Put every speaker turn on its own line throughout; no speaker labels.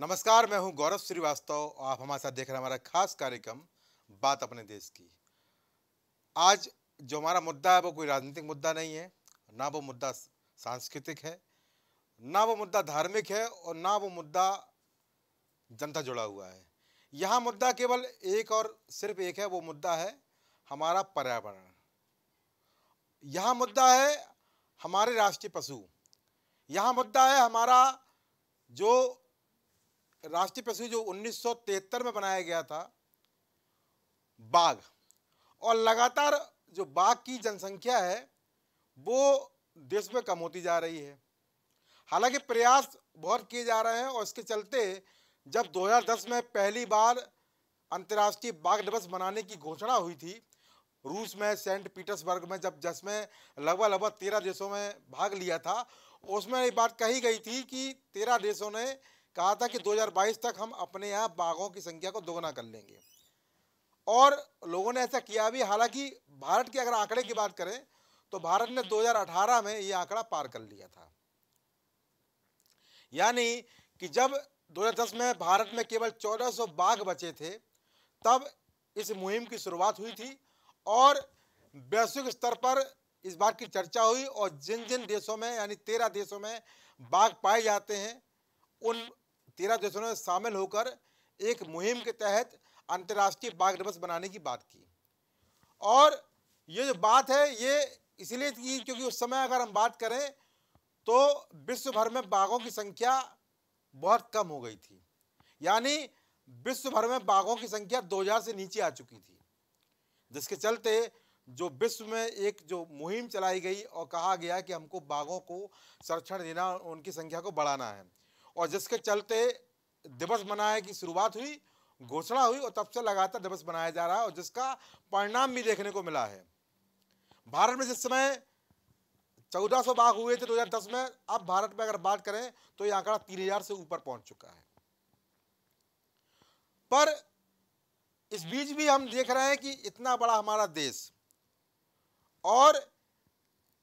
नमस्कार मैं हूं गौरव श्रीवास्तव और आप हमारे साथ देख रहे हैं हमारा खास कार्यक्रम बात अपने देश की आज जो हमारा मुद्दा है वो कोई राजनीतिक मुद्दा नहीं है ना वो मुद्दा सांस्कृतिक है ना वो मुद्दा धार्मिक है और ना वो मुद्दा जनता जुड़ा हुआ है यहाँ मुद्दा केवल एक और सिर्फ एक है वो मुद्दा है हमारा पर्यावरण यहाँ मुद्दा है हमारे राष्ट्रीय पशु यहाँ मुद्दा है हमारा जो राष्ट्रीय पशु जो 1973 में बनाया गया था बाघ और लगातार जो बाघ की जनसंख्या है वो देश में कम होती जा रही है हालांकि प्रयास बहुत किए जा रहे हैं और इसके चलते जब 2010 में पहली बार अंतर्राष्ट्रीय बाघ दिवस मनाने की घोषणा हुई थी रूस में सेंट पीटर्सबर्ग में जब जिसमें लगभग लगभग तेरह देशों में भाग लिया था उसमें ये बात कही गई थी कि तेरह देशों ने कहा था कि 2022 तक हम अपने यहाँ बाघों की संख्या को दोगुना कर लेंगे और लोगों ने ऐसा किया भी हालांकि भारत के अगर आंकड़े की बात करें तो भारत ने 2018 में ये आंकड़ा पार कर लिया था यानी कि जब 2010 में भारत में केवल 1400 बाघ बचे थे तब इस मुहिम की शुरुआत हुई थी और वैश्विक स्तर पर इस बात की चर्चा हुई और जिन जिन देशों में यानी तेरह देशों में बाघ पाए जाते हैं उन तेरह देशों ने शामिल होकर एक मुहिम के तहत अंतर्राष्ट्रीय बाघ दिवस बनाने की बात की और ये जो बात है ये इसलिए की क्योंकि उस समय अगर हम बात करें तो विश्व भर में बाघों की संख्या बहुत कम हो गई थी यानी विश्व भर में बाघों की संख्या 2000 से नीचे आ चुकी थी जिसके चलते जो विश्व में एक जो मुहिम चलाई गई और कहा गया कि हमको बाघों को संरक्षण देना उनकी संख्या को बढ़ाना है और जिसके चलते दिवस मनाए की शुरुआत हुई घोषणा हुई और तब से लगातार दिवस मनाया जा रहा है और जिसका परिणाम भी देखने को मिला है भारत में जिस समय चौदह सौ बाघ हुए थे 2010 में अब भारत में अगर बात करें तो यह आंकड़ा तीन हजार से ऊपर पहुंच चुका है पर इस बीच भी हम देख रहे हैं कि इतना बड़ा हमारा देश और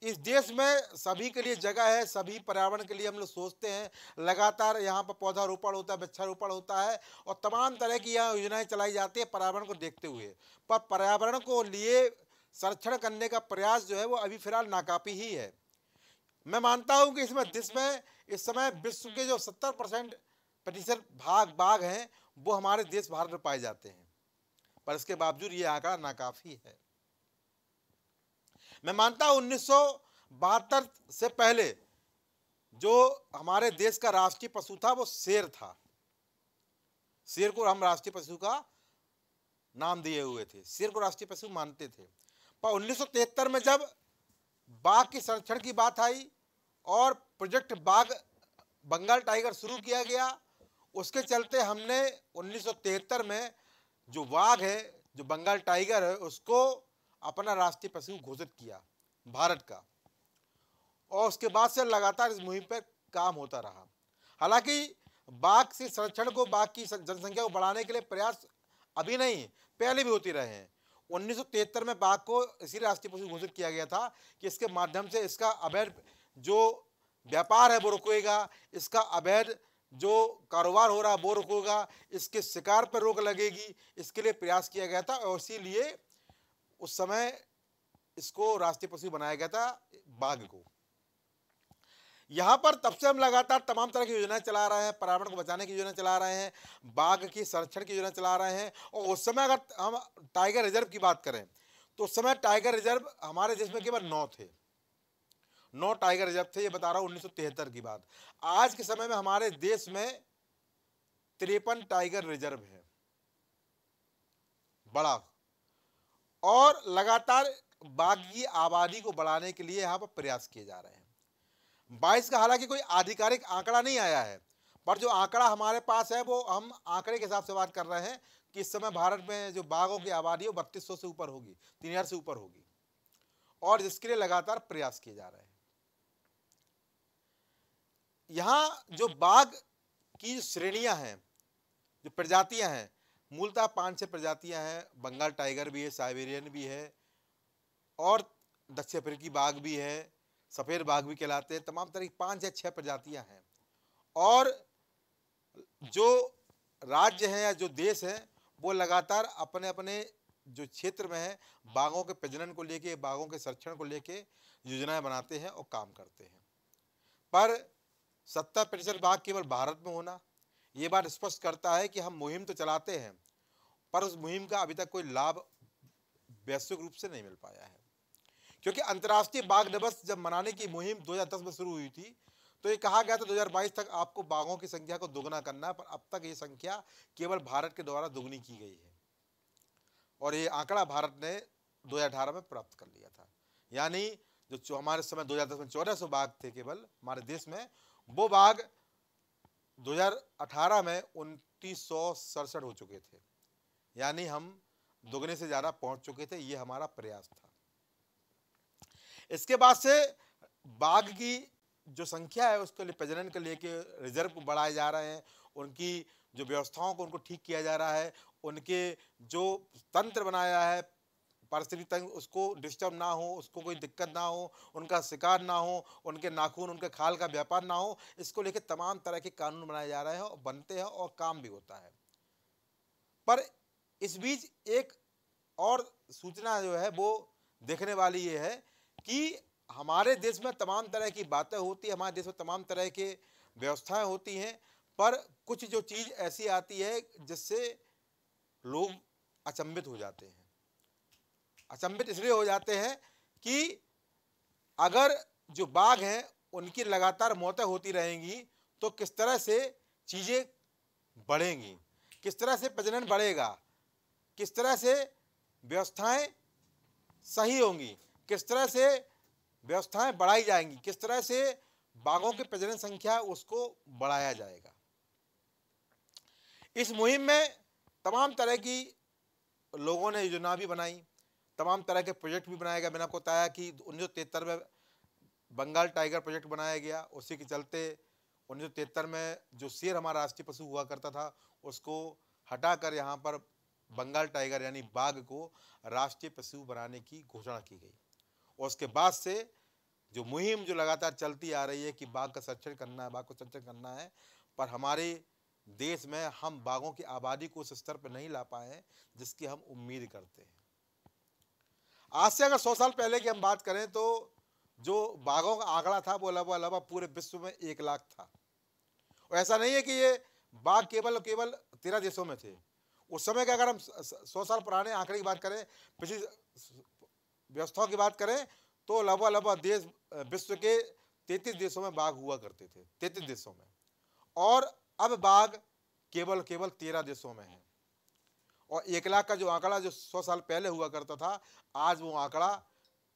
इस देश में सभी के लिए जगह है सभी पर्यावरण के लिए हम लोग सोचते हैं लगातार यहाँ पर पौधा रोपण होता है वृक्षारोपण होता है और तमाम तरह की यहाँ योजनाएं चलाई जाती है पर्यावरण को देखते हुए पर पर्यावरण को लिए संरक्षण करने का प्रयास जो है वो अभी फिलहाल नाकाफी ही है मैं मानता हूँ कि इसमें देश में इस समय विश्व के जो सत्तर परसेंट प्रतिशत भाग बाघ हैं वो हमारे देश भारत में पाए जाते हैं पर इसके बावजूद ये आंकड़ा नाकाफी है मैं मानता हूँ उन्नीस से पहले जो हमारे देश का राष्ट्रीय पशु था वो शेर था शेर को हम राष्ट्रीय पशु का नाम दिए हुए थे शेर को राष्ट्रीय पशु मानते थे पर 1973 में जब बाघ के संरक्षण की बात आई और प्रोजेक्ट बाघ बंगाल टाइगर शुरू किया गया उसके चलते हमने 1973 में जो बाघ है जो बंगाल टाइगर है उसको अपना राष्ट्रीय पशु घोषित किया भारत का और उसके बाद से लगातार इस मुहिम पर काम होता रहा हालांकि बाघ से संरक्षण को बाघ की जनसंख्या को बढ़ाने के लिए प्रयास अभी नहीं पहले भी होते रहे हैं 1973 में बाघ को इसी राष्ट्रीय पशु घोषित किया गया था कि इसके माध्यम से इसका अवैध जो व्यापार है वो रुकेगा इसका अवैध जो कारोबार हो रहा है वो रुकेगा इसके शिकार पर रोक लगेगी इसके लिए प्रयास किया गया था और इसीलिए उस समय इसको राष्ट्रीय पशु बनाया गया था बाघ को यहां पर तब से हम लगातार तमाम तरह की योजनाएं चला रहे हैं पर्यावरण को बचाने की योजना चला रहे हैं बाघ की संरक्षण की योजना चला रहे हैं और उस समय अगर हम टाइगर रिजर्व की बात करें तो उस समय टाइगर रिजर्व हमारे देश में केवल नौ थे नौ टाइगर रिजर्व थे ये बता रहा हूँ उन्नीस की बात आज के समय में हमारे देश में तिरपन टाइगर रिजर्व है बड़ा और लगातार बाघ की आबादी को बढ़ाने के लिए यहाँ पर प्रयास किए जा रहे हैं बाईस का हालांकि कोई आधिकारिक आंकड़ा नहीं आया है पर जो आंकड़ा हमारे पास है वो हम आंकड़े के हिसाब से बात कर रहे हैं कि इस समय भारत में जो बाघों की आबादी है बत्तीस से ऊपर होगी तीन हजार से ऊपर होगी और जिसके लिए लगातार प्रयास किए जा रहे हैं यहाँ जो बाघ की श्रेणियां हैं जो प्रजातियां हैं मूलतः पाँच छः प्रजातियां हैं बंगाल टाइगर भी है साइबेरियन भी है और दक्षिण अफ्रीकी बाघ भी है सफ़ेद बाघ भी कहलाते हैं तमाम तरह की पाँच या छः प्रजातियाँ हैं और जो राज्य हैं या जो देश हैं वो लगातार अपने अपने जो क्षेत्र में है बाघों के प्रजनन को लेके बाघों के संरक्षण को लेके योजनाएं बनाते हैं और काम करते हैं पर सत्तर प्रतिशत बाघ केवल भारत में होना ये बात स्पष्ट करता है कि हम मुहिम तो चलाते हैं पर उस मुहिम का अभी तक कोई लाभ वैश्विक रूप से नहीं मिल पाया है क्योंकि अंतर्राष्ट्रीय बाघ दिवस जब मनाने की मुहिम 2010 में शुरू हुई थी तो ये कहा गया था 2022 तक आपको बाघों की संख्या को दोगुना करना है पर अब तक ये संख्या केवल भारत के द्वारा दोगुनी की गई है और ये आंकड़ा भारत ने दो में प्राप्त कर लिया था यानी जो हमारे समय दो में चौदह सौ बाघ थे केवल हमारे देश में वो बाघ 2018 में उनतीस हो चुके थे यानी हम हम्म। दोगुने से ज़्यादा पहुंच चुके थे ये हमारा प्रयास था इसके बाद से बाघ की जो संख्या है उसके लिए प्रजनन के के रिजर्व बढ़ाए जा रहे हैं उनकी जो व्यवस्थाओं को उनको ठीक किया जा रहा है उनके जो तंत्र बनाया है पारिस्थितिक तंत्र उसको डिस्टर्ब ना हो उसको कोई दिक्कत ना हो उनका शिकार ना हो उनके नाखून उनके खाल का व्यापार ना हो इसको लेके तमाम तरह के कानून बनाए जा रहे हैं और बनते हैं और काम भी होता है पर इस बीच एक और सूचना जो है वो देखने वाली ये है कि हमारे देश में तमाम तरह की बातें होती हैं हमारे देश में तमाम तरह के व्यवस्थाएं होती हैं पर कुछ जो चीज़ ऐसी आती है जिससे लोग अचंभित हो जाते हैं अचंभित इसलिए हो जाते हैं कि अगर जो बाघ हैं उनकी लगातार मौतें होती रहेंगी तो किस तरह से चीज़ें बढ़ेंगी किस तरह से प्रजनन बढ़ेगा किस तरह से व्यवस्थाएं सही होंगी किस तरह से व्यवस्थाएं बढ़ाई जाएंगी किस तरह से बाघों की प्रजनन संख्या उसको बढ़ाया जाएगा इस मुहिम में तमाम तरह की लोगों ने योजना भी बनाई तमाम तरह के प्रोजेक्ट भी बनाए गए मैंने आपको बताया कि उन्नीस में बंगाल टाइगर प्रोजेक्ट बनाया गया उसी के चलते उन्नीस में जो शेर हमारा राष्ट्रीय पशु हुआ करता था उसको हटाकर यहाँ पर बंगाल टाइगर यानी बाघ को राष्ट्रीय पशु बनाने की घोषणा की गई और उसके बाद से जो मुहिम जो लगातार चलती आ रही है कि बाघ का संरक्षण करना है बाघ को संरक्षण करना है पर हमारे देश में हम बाघों की आबादी को उस स्तर पर नहीं ला पाए जिसकी हम उम्मीद करते हैं आज से अगर सौ साल पहले की हम बात करें तो जो बाघों का आंकड़ा था वो लगभग लगभग पूरे विश्व में एक लाख था और ऐसा नहीं है कि ये बाघ केवल और केवल तेरह देशों में थे उस समय के अगर हम सौ साल पुराने आंकड़े की बात करें पिछली व्यवस्थाओं की बात करें तो लगभग लगभग देश विश्व के तैतीस देशों में बाघ हुआ करते थे तैतीस देशों में और अब बाघ केवल केवल तेरह देशों में है और एक लाख का जो आंकड़ा जो सौ साल पहले हुआ करता था आज वो आंकड़ा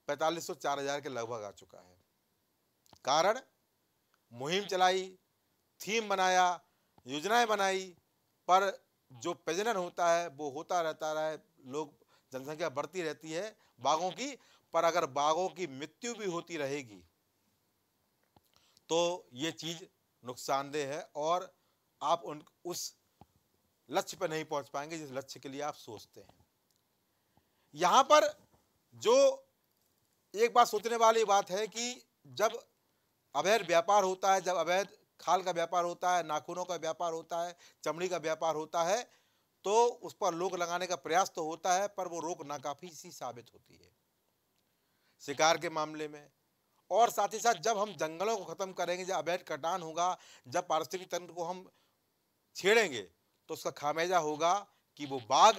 पैंतालीस सौ चार हजार के लगभग आ चुका है कारण मुहिम चलाई थीम बनाया योजनाएं बनाई पर जो प्रजनन होता है वो होता रहता है लोग जनसंख्या बढ़ती रहती है बाघों की पर अगर बाघों की मृत्यु भी होती रहेगी तो ये चीज़ नुकसानदेह है और आप उन उस लक्ष्य पर नहीं पहुंच पाएंगे जिस लक्ष्य के लिए आप सोचते हैं यहाँ पर जो एक बात सोचने वाली बात है कि जब अवैध व्यापार होता है जब अवैध खाल का व्यापार होता है नाखूनों का व्यापार होता है चमड़ी का व्यापार होता है तो उस पर रोक लगाने का प्रयास तो होता है पर वो रोक नाकाफी सी साबित होती है शिकार के मामले में और साथ ही साथ जब हम जंगलों को ख़त्म करेंगे जब अवैध कटान होगा जब पारिस्थितिक तंत्र को हम छेड़ेंगे तो उसका खामेजा होगा कि वो बाघ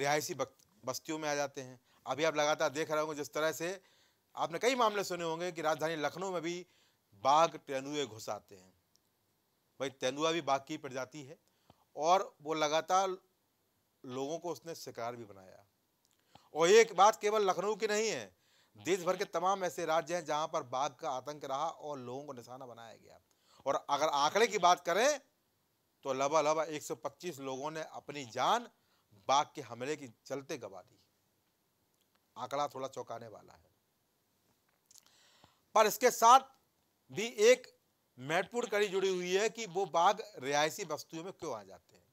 रिहायशी बस्तियों में आ जाते हैं अभी आप लगातार देख रहे होंगे जिस तरह से आपने कई मामले सुने होंगे कि राजधानी लखनऊ में भी बाघ तेंदुए घुस आते हैं भाई तेंदुआ भी बाघ की प्रजाति है और वो लगातार लोगों को उसने शिकार भी बनाया और एक बात केवल लखनऊ की नहीं है देश भर के तमाम ऐसे राज्य हैं जहां पर बाघ का आतंक रहा और लोगों को निशाना बनाया गया और अगर आंकड़े की बात करें तो लबा लबा 125 लोगों ने अपनी जान बाघ के हमले के चलते गवा दी आंकड़ा थोड़ा चौंकाने वाला है पर इसके साथ भी एक महत्वपूर्ण कड़ी जुड़ी हुई है कि वो बाघ रिहायशी बस्तियों में क्यों आ जाते हैं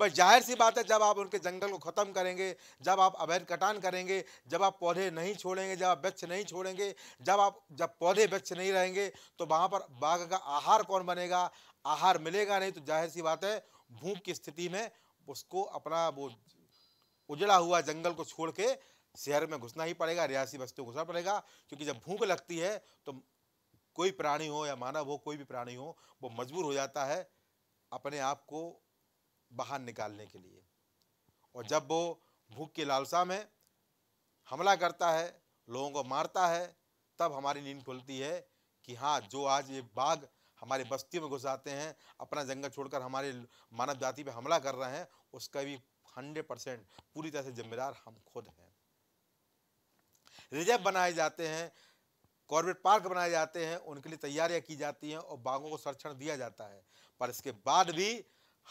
बस जाहिर सी बात है जब आप उनके जंगल को ख़त्म करेंगे जब आप अवैध कटान करेंगे जब आप पौधे नहीं छोड़ेंगे जब आप वृक्ष नहीं छोड़ेंगे जब आप जब पौधे वृक्ष नहीं रहेंगे तो वहाँ पर बाघ का आहार कौन बनेगा आहार मिलेगा नहीं तो जाहिर सी बात है भूख की स्थिति में उसको अपना वो उजड़ा हुआ जंगल को छोड़ के शहर में घुसना ही पड़ेगा रियासी बस्ती घुसना पड़ेगा क्योंकि जब भूख लगती है तो कोई प्राणी हो या मानव हो कोई भी प्राणी हो वो मजबूर हो जाता है अपने आप को बाहर निकालने के लिए और जब वो भूख की लालसा में हमला करता है लोगों को मारता है तब हमारी नींद खुलती है कि हाँ जो आज ये बाघ हमारे बस्तियों में घुस आते हैं अपना जंगल छोड़कर हमारे मानव जाति पे हमला कर रहे हैं उसका भी हंड्रेड परसेंट पूरी तरह से जिम्मेदार हम खुद हैं रिजर्व बनाए जाते हैं कॉर्बेट पार्क बनाए जाते हैं उनके लिए तैयारियां की जाती हैं और बाघों को संरक्षण दिया जाता है पर इसके बाद भी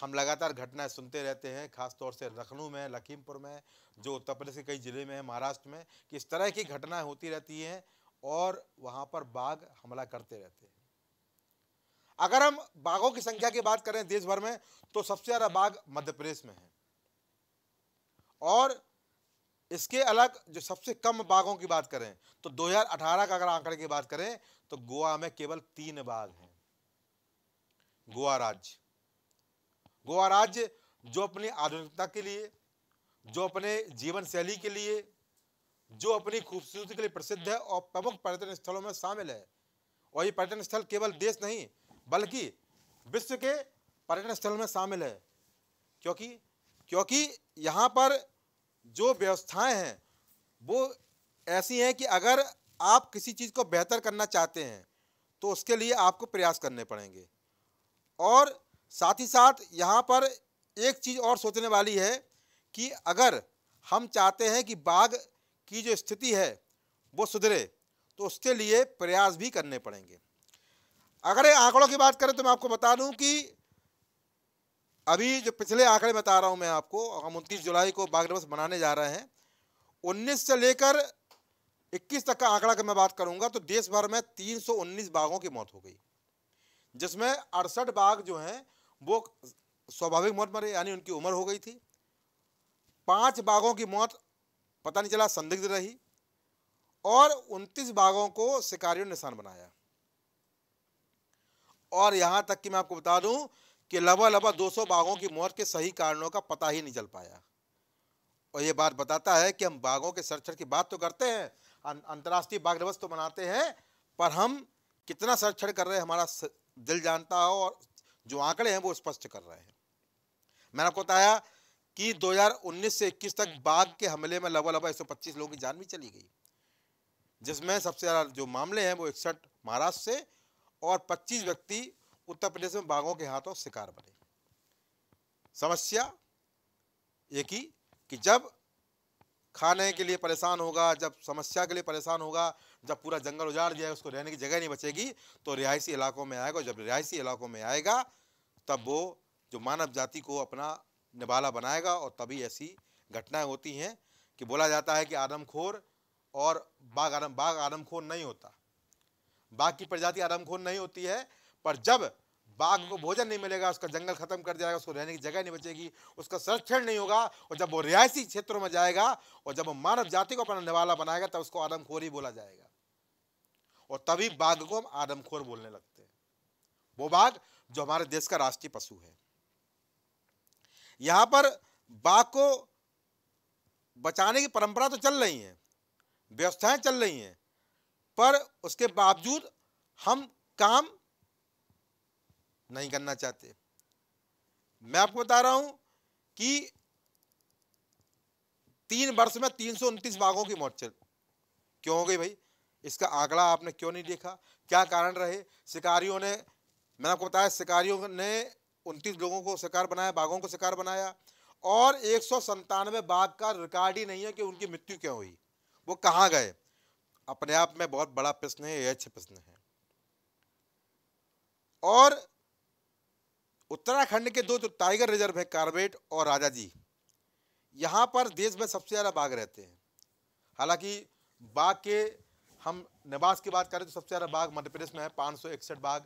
हम लगातार घटनाएं सुनते रहते हैं खासतौर से लखनऊ में लखीमपुर में जो उत्तर प्रदेश के कई ज़िले में है महाराष्ट्र में कि इस तरह की घटनाएं होती रहती हैं और वहाँ पर बाघ हमला करते रहते हैं अगर हम बाघों की संख्या की बात करें देश भर में तो सबसे ज़्यादा बाघ मध्य प्रदेश में है और इसके अलग जो सबसे कम बाघों की बात करें तो 2018 का अगर आंकड़े की बात करें तो गोवा में केवल तीन बाघ हैं गोवा राज्य गोवा राज्य जो अपनी आधुनिकता के लिए जो अपने जीवन शैली के लिए जो अपनी खूबसूरती के लिए प्रसिद्ध है और प्रमुख पर्यटन स्थलों में शामिल है और ये पर्यटन स्थल केवल देश नहीं बल्कि विश्व के पर्यटन स्थल में शामिल है क्योंकि क्योंकि यहाँ पर जो व्यवस्थाएं हैं वो ऐसी हैं कि अगर आप किसी चीज़ को बेहतर करना चाहते हैं तो उसके लिए आपको प्रयास करने पड़ेंगे और साथ ही साथ यहाँ पर एक चीज़ और सोचने वाली है कि अगर हम चाहते हैं कि बाघ की जो स्थिति है वो सुधरे तो उसके लिए प्रयास भी करने पड़ेंगे अगर आंकड़ों की बात करें तो मैं आपको बता दूं कि अभी जो पिछले आंकड़े बता रहा हूं मैं आपको हम उनतीस जुलाई को बाघ दिवस मनाने जा रहे हैं उन्नीस से लेकर इक्कीस तक का आंकड़ा का मैं बात करूंगा तो देश भर में तीन सौ उन्नीस बाघों की मौत हो गई जिसमें अड़सठ बाघ जो हैं वो स्वाभाविक मौत मरे यानी उनकी उम्र हो गई थी पांच बाघों की मौत पता नहीं चला संदिग्ध रही और उनतीस बाघों को शिकारियों ने निशान बनाया और यहां तक कि मैं आपको बता दूं कि लगभग दो 200 बाघों की मौत के सही कारणों का पता ही नहीं चल पाया और ये बात बताता है कि हम बाघों के संरक्षण की बात तो करते हैं अं-, अंतर्राष्ट्रीय बाघ दिवस तो मनाते हैं पर हम कितना संरक्षण कर रहे हैं हमारा दिल जानता हो और जो आंकड़े हैं वो स्पष्ट कर रहे हैं मैंने आपको बताया कि 2019 से 21 तक बाघ के हमले में लगभग लगभग 125 लोगों की जान भी चली गई जिसमें सबसे ज़्यादा जो मामले हैं वो इकसठ महाराष्ट्र से और 25 व्यक्ति उत्तर प्रदेश में बाघों के हाथों शिकार बने समस्या एक ही कि जब खाने के लिए परेशान होगा जब समस्या के लिए परेशान होगा जब पूरा जंगल उजाड़ दिया उसको रहने की जगह नहीं बचेगी तो रिहायशी इलाकों में आएगा जब रिहायशी इलाकों में आएगा तब वो जो मानव जाति को अपना निबाला बनाएगा और तभी ऐसी घटनाएं होती हैं कि बोला जाता है कि आदमखोर और बाघ आदम बाघ आदमखोर नहीं होता बाघ की प्रजाति आदमखोर नहीं होती है पर जब बाघ को हम्म। भोजन नहीं मिलेगा उसका जंगल खत्म कर जाएगा उसको रहने की जगह नहीं बचेगी उसका संरक्षण नहीं होगा और जब वो रिहायशी क्षेत्रों में जाएगा और जब वो मानव जाति को अपना निवाला बनाएगा तब उसको आदमखोर ही बोला जाएगा और तभी बाघ को हम आदमखोर बोलने लगते हैं वो बाघ जो हमारे देश का राष्ट्रीय पशु है यहाँ पर बाघ को बचाने की परंपरा तो चल रही है व्यवस्थाएं चल रही हैं पर उसके बावजूद हम काम नहीं करना चाहते मैं आपको बता रहा हूं कि तीन वर्ष में तीन सौ उनतीस बाघों की मौत चल क्यों हो गई भाई इसका आंकड़ा आपने क्यों नहीं देखा क्या कारण रहे शिकारियों ने मैंने आपको बताया शिकारियों ने उनतीस लोगों को शिकार बनाया बाघों को शिकार बनाया और एक सौ संतानवे बाघ का रिकॉर्ड ही नहीं है कि उनकी मृत्यु क्यों हुई वो कहाँ गए अपने आप में बहुत बड़ा प्रश्न है यह अच्छे प्रश्न है और उत्तराखंड के दो जो टाइगर रिजर्व है कार्बेट और राजा जी यहाँ पर देश में सबसे ज़्यादा बाघ रहते हैं हालांकि बाघ के हम निवास की बात करें तो सबसे ज़्यादा बाघ मध्य प्रदेश में है पाँच बाघ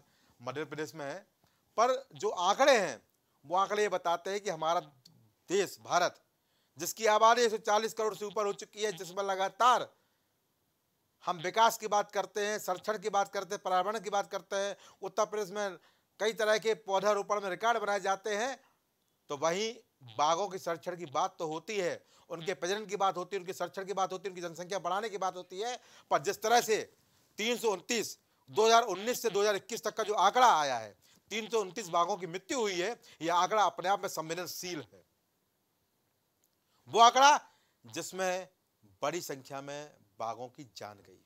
मध्य प्रदेश में है पर जो आंकड़े हैं वो आंकड़े ये बताते हैं कि हमारा देश भारत जिसकी आबादी एक करोड़ से ऊपर हो चुकी है जिसमें लगातार हम विकास की बात करते हैं संरक्षण की बात करते हैं पर्यावरण की बात करते हैं उत्तर प्रदेश में कई तरह के पौधारोपण में रिकॉर्ड बनाए जाते हैं तो वहीं बाघों के संरक्षण की बात तो होती है उनके प्रजनन की बात होती है उनके संरक्षण की बात होती है उनकी जनसंख्या बढ़ाने की बात होती है पर जिस तरह से तीन सौ उनतीस उन्नीस से इक्कीस तक का जो आंकड़ा आया है तीन सौ उनतीस बाघों की मृत्यु हुई है यह आंकड़ा अपने आप में संवेदनशील है वो आंकड़ा जिसमें बड़ी संख्या में बाघों की जान गई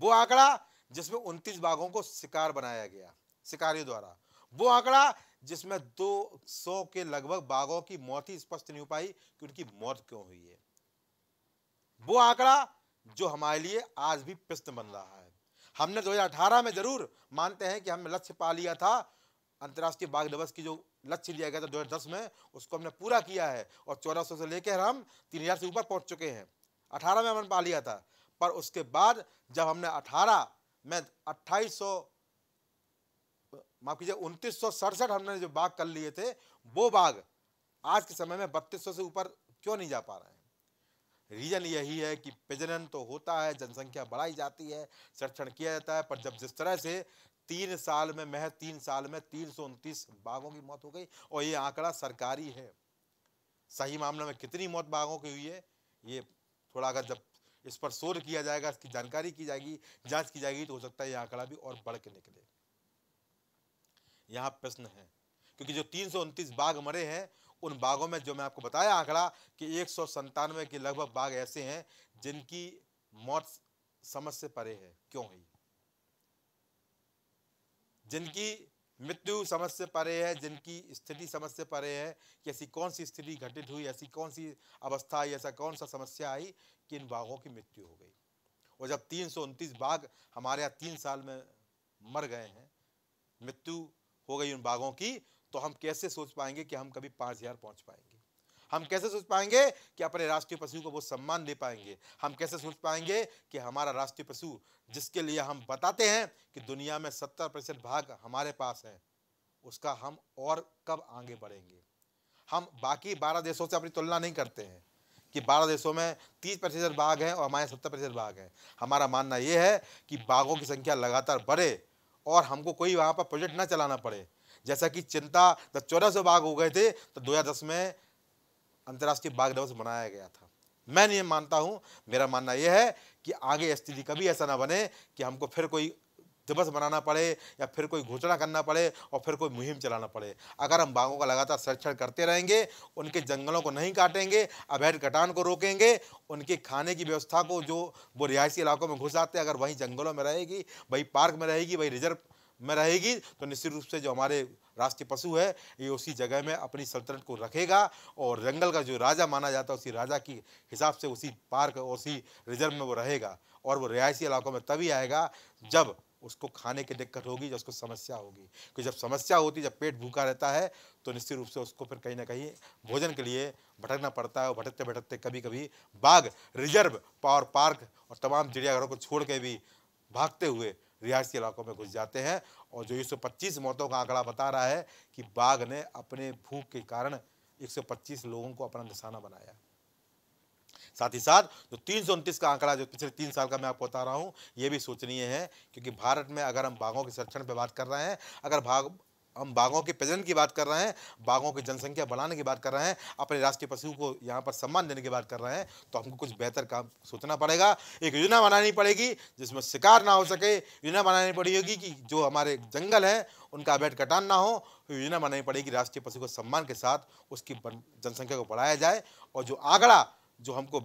वो आंकड़ा जिसमें उनतीस बाघों को शिकार बनाया गया शिकारियों द्वारा वो आंकड़ा जिसमें 200 के लगभग बाघों की मौत ही स्पष्ट नहीं हो पाई कि उनकी मौत क्यों हुई है वो आंकड़ा जो हमारे लिए आज भी प्रश्न बन रहा है हमने 2018 में जरूर मानते हैं कि हमने लक्ष्य पा लिया था अंतर्राष्ट्रीय बाघ दिवस की जो लक्ष्य लिया गया था 2010 में उसको हमने पूरा किया है और चौदह से लेकर हम तीन हजार से ऊपर पहुंच चुके हैं अठारह में हमने पा लिया था पर उसके बाद जब हमने अठारह में अट्ठाईस सौ माफ कीजिए उनतीस हमने जो बाघ कर लिए थे वो बाघ आज के समय में बत्तीस से ऊपर क्यों नहीं जा पा रहे हैं रीजन यही है कि प्रजनन तो होता है जनसंख्या बढ़ाई जाती है संरक्षण किया जाता है पर जब जिस तरह से तीन साल में महज तीन साल में तीन सौ उनतीस बाघों की मौत हो गई और ये आंकड़ा सरकारी है सही मामले में कितनी मौत बाघों की हुई है ये थोड़ा अगर जब इस पर शोध किया जाएगा इसकी जानकारी की जाएगी जांच की जाएगी तो हो सकता है ये आंकड़ा भी और बढ़ के निकले यहाँ प्रश्न है क्योंकि जो तीन बाघ मरे हैं उन बाघों में जो मैं आपको बताया आंकड़ा कि एक सौ के लगभग बाघ ऐसे हैं जिनकी मौत समझ से परे है क्यों हुई जिनकी मृत्यु समझ से परे है जिनकी स्थिति समझ से परे है कि ऐसी कौन सी स्थिति घटित हुई ऐसी कौन सी अवस्था आई ऐसा कौन सा समस्या आई कि इन बाघों की मृत्यु हो गई और जब तीन बाघ हमारे यहाँ तीन साल में मर गए हैं मृत्यु हो गई उन बागों की तो हम कैसे सोच पाएंगे कि हम कभी पाँच हज़ार पहुँच पाएंगे हम कैसे सोच पाएंगे कि अपने राष्ट्रीय पशु को वो सम्मान दे पाएंगे हम कैसे सोच पाएंगे कि हमारा राष्ट्रीय पशु जिसके लिए हम बताते हैं कि दुनिया में सत्तर प्रतिशत भाग हमारे पास है उसका हम और कब आगे बढ़ेंगे हम बाकी बारह देशों से अपनी तुलना नहीं करते हैं कि बारह देशों में तीस प्रतिशत बाघ हैं और हमारे सत्तर प्रतिशत बाघ हैं हमारा मानना ये है कि बाघों की संख्या लगातार बढ़े और हमको कोई वहाँ पर प्रोजेक्ट ना चलाना पड़े जैसा कि चिंता जब चौदह बाघ हो गए थे तो 2010 में अंतर्राष्ट्रीय बाघ दिवस मनाया गया था मैं नहीं मानता हूँ मेरा मानना यह है कि आगे स्थिति कभी ऐसा ना बने कि हमको फिर कोई दिवस बनाना पड़े या फिर कोई घोषणा करना पड़े और फिर कोई मुहिम चलाना पड़े अगर हम बाघों का लगातार संरक्षण करते रहेंगे उनके जंगलों को नहीं काटेंगे अवैध कटान को रोकेंगे उनके खाने की व्यवस्था को जो वो रिहायशी इलाकों में घुस जाते हैं अगर वहीं जंगलों में रहेगी वही पार्क में रहेगी वही रिजर्व में रहेगी तो निश्चित रूप से जो हमारे राष्ट्रीय पशु है ये उसी जगह में अपनी सल्तनत को रखेगा और जंगल का जो राजा माना जाता है उसी राजा की हिसाब से उसी पार्क उसी रिजर्व में वो रहेगा और वो रिहायशी इलाकों में तभी आएगा जब उसको खाने की दिक्कत होगी या उसको समस्या होगी क्योंकि जब समस्या होती जब पेट भूखा रहता है तो निश्चित रूप से उसको फिर कहीं ना कहीं भोजन के लिए भटकना पड़ता है और भटकते भटकते कभी कभी बाघ रिजर्व पावर पार्क और तमाम चिड़ियाघरों को छोड़ के भी भागते हुए रिहायशी इलाकों में घुस जाते हैं और जो 125 मौतों का आंकड़ा बता रहा है कि बाघ ने अपने भूख के कारण 125 लोगों को अपना निशाना बनाया साथ ही साथ जो तीन का आंकड़ा जो पिछले तीन साल का मैं आपको बता रहा हूँ ये भी सोचनीय है क्योंकि भारत में अगर हम बाघों के संरक्षण पर बात कर रहे हैं अगर भाग हम बाघों के प्रजनन की बात कर रहे हैं बाघों की जनसंख्या बढ़ाने की बात कर रहे हैं अपने राष्ट्रीय पशु को यहाँ पर सम्मान देने की बात कर रहे हैं तो हमको कुछ बेहतर काम सोचना पड़ेगा एक योजना बनानी पड़ेगी जिसमें शिकार ना हो सके योजना बनानी पड़ेगी कि जो हमारे जंगल हैं उनका अवैध कटान ना हो तो योजना बनानी पड़ेगी राष्ट्रीय पशु को सम्मान के साथ उसकी जनसंख्या को बढ़ाया जाए और जो आंकड़ा जो हमको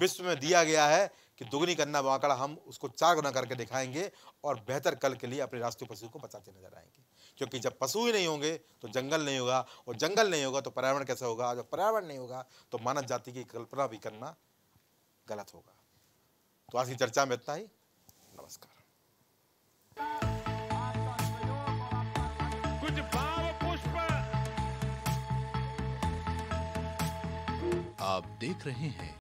विश्व में दिया गया है कि दुगनी करना बांकड़ा हम उसको चार गुना करके दिखाएंगे और बेहतर कल के लिए अपने राष्ट्रीय पशु को बचाते नजर आएंगे क्योंकि जब पशु ही नहीं होंगे तो जंगल नहीं होगा और जंगल नहीं होगा तो पर्यावरण कैसा होगा जब पर्यावरण नहीं होगा तो मानव जाति की कल्पना भी करना गलत होगा तो आज की चर्चा में इतना ही नमस्कार कुछ आप देख रहे हैं